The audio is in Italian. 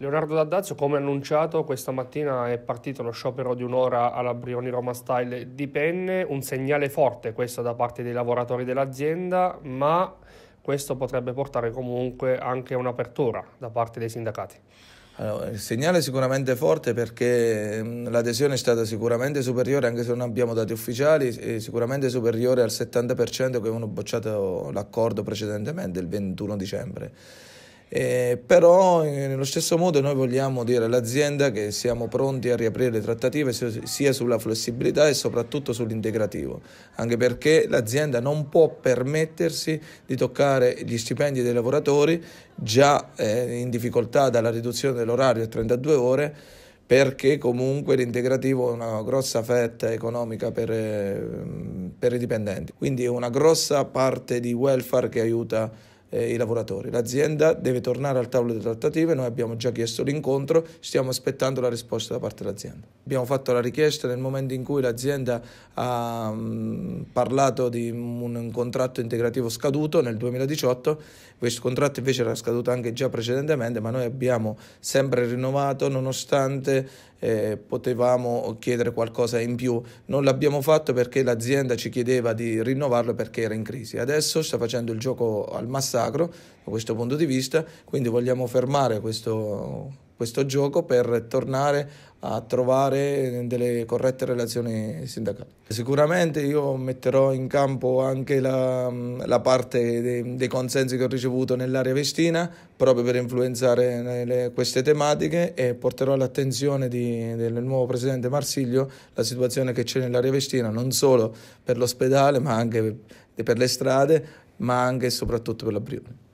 Leonardo D'Addazio, come annunciato, questa mattina è partito lo sciopero di un'ora alla Brioni Roma Style di Penne, un segnale forte questo da parte dei lavoratori dell'azienda, ma questo potrebbe portare comunque anche a un'apertura da parte dei sindacati. Allora, il segnale è sicuramente forte perché mm, l'adesione è stata sicuramente superiore, anche se non abbiamo dati ufficiali, sicuramente superiore al 70% che avevano bocciato l'accordo precedentemente, il 21 dicembre. Eh, però eh, nello stesso modo noi vogliamo dire all'azienda che siamo pronti a riaprire le trattative sia sulla flessibilità e soprattutto sull'integrativo, anche perché l'azienda non può permettersi di toccare gli stipendi dei lavoratori già eh, in difficoltà dalla riduzione dell'orario a 32 ore perché comunque l'integrativo è una grossa fetta economica per, eh, per i dipendenti, quindi è una grossa parte di welfare che aiuta eh, i lavoratori. L'azienda deve tornare al tavolo delle trattative, noi abbiamo già chiesto l'incontro, stiamo aspettando la risposta da parte dell'azienda. Abbiamo fatto la richiesta nel momento in cui l'azienda ha mh, mm, parlato di un, un, contratto integrativo scaduto nel 2018, questo contratto invece era scaduto anche già precedentemente, ma noi abbiamo sempre rinnovato nonostante eh, potevamo chiedere qualcosa in più. Non l'abbiamo fatto perché l'azienda ci chiedeva di rinnovarlo perché era in crisi. Adesso sta facendo il gioco al massacro da questo punto di vista, quindi vogliamo fermare questo questo gioco per tornare a trovare delle corrette relazioni sindacali. Sicuramente io metterò in campo anche la, la parte dei, dei, consensi che ho ricevuto nell'area vestina proprio per influenzare le, queste tematiche e porterò all'attenzione di, del nuovo presidente Marsiglio la situazione che c'è nell'area vestina non solo per l'ospedale ma anche per le strade ma anche e soprattutto per la Brione.